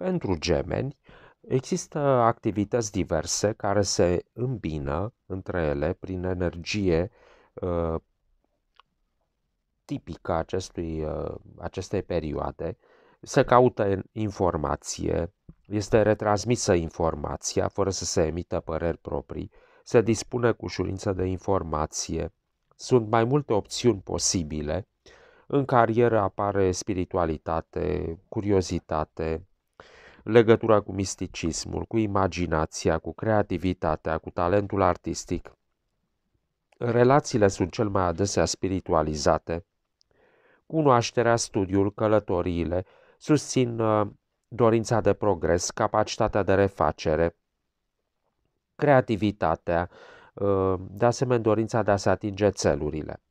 Pentru gemeni există activități diverse care se îmbină între ele prin energie uh, tipică acestui, uh, acestei perioade. Se caută informație, este retransmisă informația fără să se emită păreri proprii, se dispune cu ușurință de informație, sunt mai multe opțiuni posibile, în carieră apare spiritualitate, curiozitate, legătura cu misticismul, cu imaginația, cu creativitatea, cu talentul artistic. Relațiile sunt cel mai adesea spiritualizate. Cunoașterea, studiul, călătoriile susțin uh, dorința de progres, capacitatea de refacere, creativitatea, uh, de asemenea dorința de a se atinge țelurile.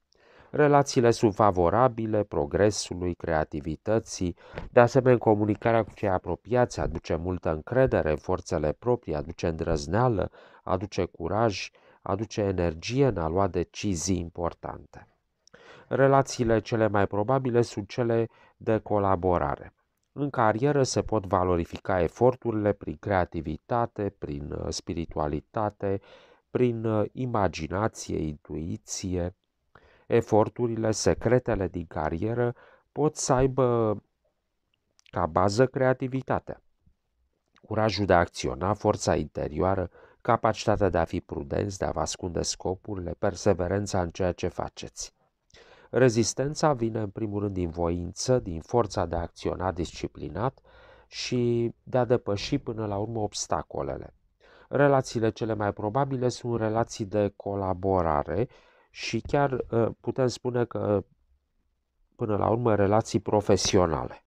Relațiile sunt favorabile progresului, creativității, de asemenea comunicarea cu cei apropiați aduce multă încredere în forțele proprii, aduce îndrăzneală, aduce curaj, aduce energie în a lua decizii importante. Relațiile cele mai probabile sunt cele de colaborare. În carieră se pot valorifica eforturile prin creativitate, prin uh, spiritualitate, prin uh, imaginație, intuiție, eforturile, secretele din carieră pot să aibă ca bază creativitatea. Curajul de a acționa, forța interioară, capacitatea de a fi prudenți, de a vă ascunde scopurile, perseverența în ceea ce faceți. Rezistența vine în primul rând din voință, din forța de a acționa disciplinat și de a depăși până la urmă obstacolele. Relațiile cele mai probabile sunt relații de colaborare și chiar uh, putem spune că, până la urmă, relații profesionale.